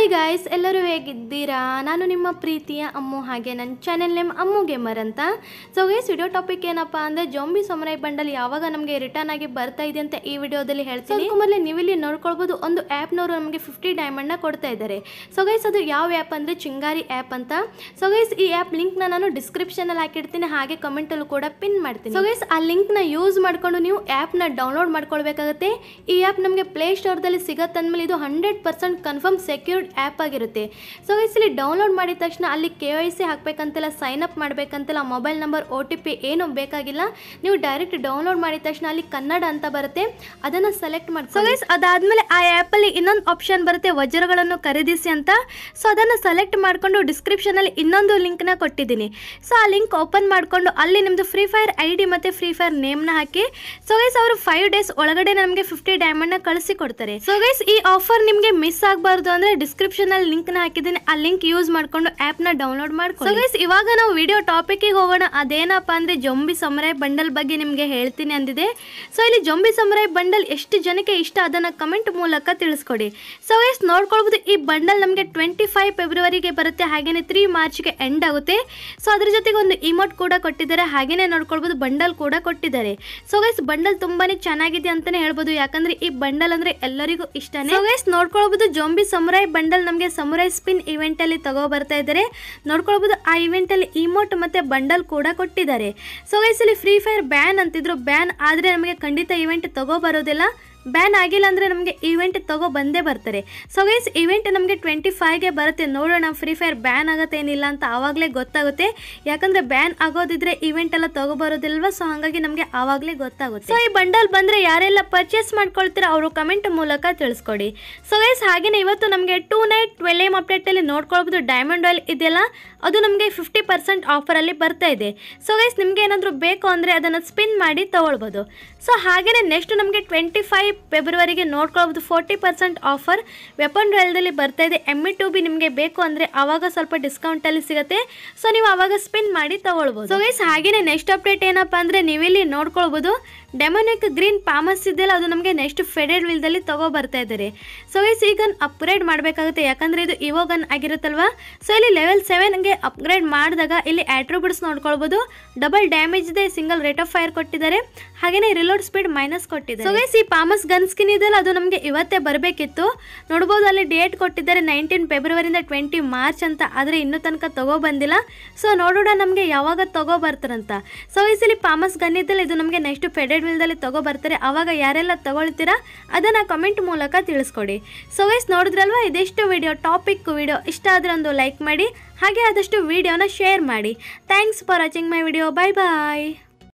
hi guys ಎಲ್ಲರೂ ಹೇಗಿದ್ದೀರಾ ನಾನು ನಿಮ್ಮ ಪ್ರೀತಿಯ ಅಮ್ಮು ಹಾಗೆ ನನ್ನ ಚಾನೆಲ್ ನೇಮ್ ಅಮ್ಮು ಗೇಮರ್ ಅಂತ ಸೊ ಗೈಸ್ ವಿಡಿಯೋ ಟಾಪಿಕ್ ಏನಪ್ಪ ಅಂದರೆ ಜೊಂಬಿ ಸಮರೈ ಬಂಡಲ್ ಯಾವಾಗ ನಮಗೆ ರಿಟರ್ನ್ ಆಗಿ ಬರ್ತಾ ಇದೆ ಅಂತ ಈ ವಿಡಿಯೋದಲ್ಲಿ ಹೇಳ್ತೀನಿ ನೀವು ನೀವಿಲ್ಲಿ ನೋಡ್ಕೊಳ್ಬೋದು ಒಂದು ಆ್ಯಪ್ನವರು ನಮಗೆ ಫಿಫ್ಟಿ ಡೈಮಂಡ್ನ ಕೊಡ್ತಾ ಇದ್ದಾರೆ ಸೊ ಗೈಸ್ ಅದು ಯಾವ ಆ್ಯಪ್ ಅಂದರೆ ಚಿಂಗಾರಿ ಆ್ಯಪ್ ಅಂತ ಸೊ ಗೈಸ್ ಈ ಆ್ಯಪ್ ಲಿಂಕ್ನ ನಾನು ಡಿಸ್ಕ್ರಿಪ್ಷನಲ್ಲಿ ಹಾಕಿಡ್ತೀನಿ ಹಾಗೆ ಕಮೆಂಟಲ್ಲೂ ಕೂಡ ಪಿನ್ ಮಾಡ್ತೀನಿ ಸೊ ಗೈಸ್ ಆ ಲಿಂಕ್ನ ಯೂಸ್ ಮಾಡಿಕೊಂಡು ನೀವು ಆ್ಯಪ್ನ ಡೌನ್ಲೋಡ್ ಮಾಡ್ಕೊಳ್ಬೇಕಾಗುತ್ತೆ ಈ ಆ್ಯಪ್ ನಮಗೆ ಪ್ಲೇ ಸ್ಟೋರ್ದಲ್ಲಿ ಸಿಗತ್ತೆ ಅಂದಮೇಲೆ ಇದು hundred percent confirm secured app ಆಗಿರುತ್ತೆ ಸೊ ಗೈಸ್ ಇಲ್ಲಿ ಡೌನ್ಲೋಡ್ ಮಾಡಿದ ತಕ್ಷಣ ಅಲ್ಲಿ ಕೆ ವೈ ಸಿ ಹಾಕಬೇಕಂತೆಲ್ಲ ಸೈನ್ ಅಪ್ ಮಾಡಬೇಕಂತೆಲ್ಲ mobile number O T P ಏನು ಬೇಕಾಗಿಲ್ಲ ನೀವು ಡೈರೆಕ್ಟ್ ಡೌನ್ಲೋಡ್ ಮಾಡಿದ ತಕ್ಷಣ ಅಲ್ಲಿ ಕನ್ನಡ ಅಂತ ಬರುತ್ತೆ ಅದನ್ನು ಸೆಲೆಕ್ಟ್ ಮಾಡಿ ಸೊ ಗೈಸ್ ಅದಾದಮೇಲೆ ಆ ಆ್ಯಪಲ್ಲಿ ಇನ್ನೊಂದು ಆಪ್ಷನ್ ಬರುತ್ತೆ ವಜ್ರಗಳನ್ನು ಖರೀದಿಸಿ ಅಂತ ಸೊ ಅದನ್ನು ಸೆಲೆಕ್ಟ್ ಮಾಡಿಕೊಂಡು ಡಿಸ್ಕ್ರಿಪ್ಷನಲ್ಲಿ ಇನ್ನೊಂದು ಲಿಂಕ್ನ ಕೊಟ್ಟಿದ್ದೀನಿ ಸೊ ಆ ಲಿಂಕ್ ಓಪನ್ ಮಾಡಿಕೊಂಡು ಅಲ್ಲಿ ನಿಮ್ಮದು ಫ್ರೀ ಫೈರ್ ಐ ಡಿ ಮತ್ತು ಫ್ರೀ ಫೈರ್ ನೇಮ್ನ ಹಾಕಿ ಸೊ ಗೈಸ್ ಅವರು ಫೈವ್ ಡೇಸ್ ಒಳಗಡೆ ನಮಗೆ ಫಿಫ್ಟಿ ಡ್ಯಾಮಂಡ್ನ ಕಳಿಸಿ ಕೊಡ್ತಾರೆ ಸೊ ಗೈಸ್ ಈ ಆಫರ್ ನಿಮಗೆ ಮಿಸ್ ಆಗಬಾರ್ದು ಅಂದರೆ ಡಿಸ್ಕ್ರಿಪ್ ಡಿಸ್ಕ್ರಿಪ್ಷನ್ ಅಲ್ಲಿ ಲಿಂಕ್ ನ ಹಾಕಿದ್ದೀನಿ ಆ ಲಿಂಕ್ ಯೂಸ್ ಮಾಡ್ಕೊಂಡು ಆಪ್ ನ ಡೌನ್ಲೋಡ್ ಮಾಡ್ಕೊಂಡು ಇವಾಗ ನಾವು ವಿಡಿಯೋ ಟಾಪಿಕ್ ಗೆ ಹೋಗೋಣ ಅದೇನಪ್ಪ ಅಂದ್ರೆ ಜೊಂಬಿ ಸಮರಾಯ್ ಬಂಡಲ್ ಬಗ್ಗೆ ನಿಮಗೆ ಹೇಳ್ತೀನಿ ಅಂದಿದೆ ಸೊ ಇಲ್ಲಿ ಜೊಂಬಿ ಸಮರಾಯ್ ಬಂಡಲ್ ಎಷ್ಟು ಜನಕ್ಕೆ ಇಷ್ಟ ಅದನ್ನ ಕಮೆಂಟ್ ಮೂಲಕ ತಿಳಿಸ್ಕೊಡಿ ಸೊ ಎಸ್ ನೋಡ್ಕೊಳ್ಬಹುದು ಈ ಬಂಡಲ್ ನಮಗೆ ಟ್ವೆಂಟಿ ಫೈವ್ ಫೆಬ್ರವರಿಗೆ ಬರುತ್ತೆ ಹಾಗೇನೆ ತ್ರೀ ಮಾರ್ಚ್ ಗೆ ಎಂಡ್ ಆಗುತ್ತೆ ಸೊ ಅದ್ರ ಜೊತೆಗೆ ಒಂದು ಇಮೋಟ್ ಕೂಡ ಕೊಟ್ಟಿದ್ದಾರೆ ಹಾಗೇನೆ ನೋಡ್ಕೊಳ್ಬಹುದು ಬಂಡಲ್ ಕೂಡ ಕೊಟ್ಟಿದ್ದಾರೆ ಸೊ ಗೈಸ್ ಬಂಡಲ್ ತುಂಬಾನೇ ಚೆನ್ನಾಗಿದೆ ಅಂತಾನೆ ಹೇಳ್ಬಹುದು ಯಾಕಂದ್ರೆ ಈ ಬಂಡಲ್ ಅಂದ್ರೆ ಎಲ್ಲರಿಗೂ ಇಷ್ಟನೇ ಗೈಸ್ ನೋಡ್ಕೊಳ್ಬಹುದು ಜೊಂಬಿ ಸಮರಾಯ್ ಬಂಡಲ್ ಬಂಡಲ್ ನಮಗೆ ಸಮುರೈ ಸ್ಪಿನ್ ತಗೋ ಬರ್ತಾ ಇದ್ದಾರೆ ನೋಡ್ಕೊಳ್ಬೋದು ಆ ಅಲ್ಲಿ ಇಮೋಟ್ ಮತ್ತು ಬಂಡಲ್ ಕೂಡ ಕೊಟ್ಟಿದ್ದಾರೆ ಸೊ ವಯಸ್ಸಲ್ಲಿ ಫ್ರೀ ಫೈರ್ ಬ್ಯಾನ್ ಅಂತಿದ್ರು ಬ್ಯಾನ್ ಆದರೆ ನಮಗೆ ಖಂಡಿತ ಇವೆಂಟ್ ಬರೋದಿಲ್ಲ ಬ್ಯಾನ್ ಆಗಿಲ್ಲ ಅಂದರೆ ನಮಗೆ ಈವೆಂಟ್ ತಗೋ ಬಂದೇ ಬರ್ತಾರೆ ಸೊ ಗೈಸ್ ಈವೆಂಟ್ ನಮಗೆ ಟ್ವೆಂಟಿ ಫೈವ್ಗೆ ಬರುತ್ತೆ ನೋಡೋಣ ಫ್ರೀ ಫೈರ್ ಬ್ಯಾನ್ ಆಗುತ್ತೆ ಏನಿಲ್ಲ ಅಂತ ಆವಾಗಲೇ ಗೊತ್ತಾಗುತ್ತೆ ಯಾಕಂದರೆ ಬ್ಯಾನ್ ಆಗೋದಿದ್ರೆ ಈವೆಂಟ್ ಎಲ್ಲ ತಗೋಬರೋದಿಲ್ವಾ ಸೊ ಹಾಗಾಗಿ ನಮಗೆ ಆವಾಗಲೇ ಗೊತ್ತಾಗುತ್ತೆ ಸೊ ಈ ಬಂಡಲ್ ಬಂದರೆ ಯಾರೆಲ್ಲ ಪರ್ಚೇಸ್ ಮಾಡ್ಕೊಳ್ತೀರಾ ಅವರು ಕಮೆಂಟ್ ಮೂಲಕ ತಿಳಿಸ್ಕೊಡಿ ಸೊ ಗೈಸ್ ಹಾಗೆಯೇ ಇವತ್ತು ನಮಗೆ ಟೂ ನೈಟ್ ಟ್ವೆಲ್ ಎಮ್ ಅಪ್ಡೇಟಲ್ಲಿ ನೋಡ್ಕೊಳ್ಬೋದು ಡೈಮಂಡ್ ಆಯಿಲ್ ಇದೆಯಲ್ಲ ಅದು ನಮಗೆ ಫಿಫ್ಟಿ ಪರ್ಸೆಂಟ್ ಆಫರಲ್ಲಿ ಬರ್ತಾ ಇದೆ ಸೊ ಗೈಸ್ ನಿಮಗೆ ಏನಾದರೂ ಬೇಕು ಅಂದರೆ ಅದನ್ನು ಸ್ಪಿನ್ ಮಾಡಿ ತೊಗೊಳ್ಬೋದು ಸೊ ಹಾಗೆಯೇ ನೆಕ್ಸ್ಟ್ ನಮಗೆ ಟ್ವೆಂಟಿ ಫೈವ್ ಫೆಬ್ರವರಿಗೆ ನೋಡ್ಕೊಳ್ಬೋದು ಫೋರ್ಟಿ ಪರ್ಸೆಂಟ್ ಆಫರ್ ವೆಪನ್ ರಾಯಲ್ದಲ್ಲಿ ಬರ್ತಾ ಇದೆ ಎಮ್ಮಿ ಟು ಬಿ ನಿಮಗೆ ಬೇಕು ಅಂದರೆ ಆವಾಗ ಸ್ವಲ್ಪ ಡಿಸ್ಕೌಂಟಲ್ಲಿ ಸಿಗುತ್ತೆ ಸೊ ನೀವು ಆವಾಗ ಸ್ಪಿನ್ ಮಾಡಿ ತೊಗೊಳ್ಬೋದು ಸೊ ಗೈಸ್ ಹಾಗೆಯೇ ನೆಕ್ಸ್ಟ್ ಅಪ್ಡೇಟ್ ಏನಪ್ಪ ಅಂದರೆ ನೀವಿಲ್ಲಿ ನೋಡ್ಕೊಳ್ಬೋದು ಡೆಮೋನಿಕ್ ಗ್ರೀನ್ ಪಾಮಸ್ ಇದೆಯಲ್ಲ ಅದು ನಮಗೆ ನೆಕ್ಸ್ಟ್ ಫೆಡೆಡ್ ವಿಲ್ದಲ್ಲಿ ತಗೋ ಬರ್ತಾ ಇದ್ದಾರೆ ಸೊ ಗೈಸ್ ಈಗ ಅಪ್ಗ್ರೇಡ್ ಮಾಡಬೇಕಾಗುತ್ತೆ ಯಾಕಂದರೆ ಇದು ಇವಾಗ ಗನ್ ಆಗಿರುತ್ತಲ್ವಾ ಸೊ ಇಲ್ಲಿ ಲೆವೆಲ್ ಸೆವೆನ್ಗೆ ಅಪ್ಗ್ರೇಡ್ ಮಾಡಿದಾಗ ಇಲ್ಲಿ ಆಟ್ರೋಬಿಡ್ಸ್ ನೋಡ್ಕೊಳ್ಬೋದು ಡಬಲ್ ಡ್ಯಾಮೇಜ್ ಇದೆ ಸಿಂಗಲ್ ರೇಟ್ ಆಫ್ ಫೈರ್ ಕೊಟ್ಟಿದ್ದಾರೆ ಹಾಗೆಯೇ ರಿಲೋಡ್ ಸ್ಪೀಡ್ ಮೈನಸ್ ಕೊಟ್ಟಿದೆ ಸೊ ಗೈಸ್ ಈ ಪಾಮಸ್ ಪ್ಲಸ್ ಗನ್ ಸ್ಕಿನ್ ಇದೆಯಲ್ಲ ಅದು ನಮಗೆ ಇವತ್ತೇ ಬರಬೇಕಿತ್ತು ನೋಡ್ಬೋದು ಅಲ್ಲಿ ಡೇಟ್ ಕೊಟ್ಟಿದ್ದಾರೆ ನೈನ್ಟೀನ್ ಫೆಬ್ರವರಿಯಿಂದ ಟ್ವೆಂಟಿ ಮಾರ್ಚ್ ಅಂತ ಆದರೆ ಇನ್ನೂ ತನಕ ಬಂದಿಲ್ಲ ಸೊ ನೋಡೋಣ ನಮಗೆ ಯಾವಾಗ ತಗೋ ಬರ್ತಾರಂತ ಸೊ ಈ ಸಲ ಪಾಮಸ್ ಗನ್ ಇದ್ದಲ್ಲಿ ಇದು ನಮಗೆ ನೆಕ್ಸ್ಟ್ ಫೆಡೆಡ್ ವಿಲ್ದಲ್ಲಿ ತಗೋ ಬರ್ತಾರೆ ಆವಾಗ ಯಾರೆಲ್ಲ ತಗೊಳ್ತೀರಾ ಅದನ್ನು ಕಮೆಂಟ್ ಮೂಲಕ ತಿಳಿಸ್ಕೊಡಿ ಸೊ ವೈಸ್ ನೋಡಿದ್ರಲ್ವ ಇದೆಷ್ಟು ವಿಡಿಯೋ ಟಾಪಿಕ್ ವಿಡಿಯೋ ಇಷ್ಟ ಆದರೆ ಒಂದು ಲೈಕ್ ಮಾಡಿ ಹಾಗೆ ಆದಷ್ಟು ವಿಡಿಯೋನ ಶೇರ್ ಮಾಡಿ thanks for watching my video bye bye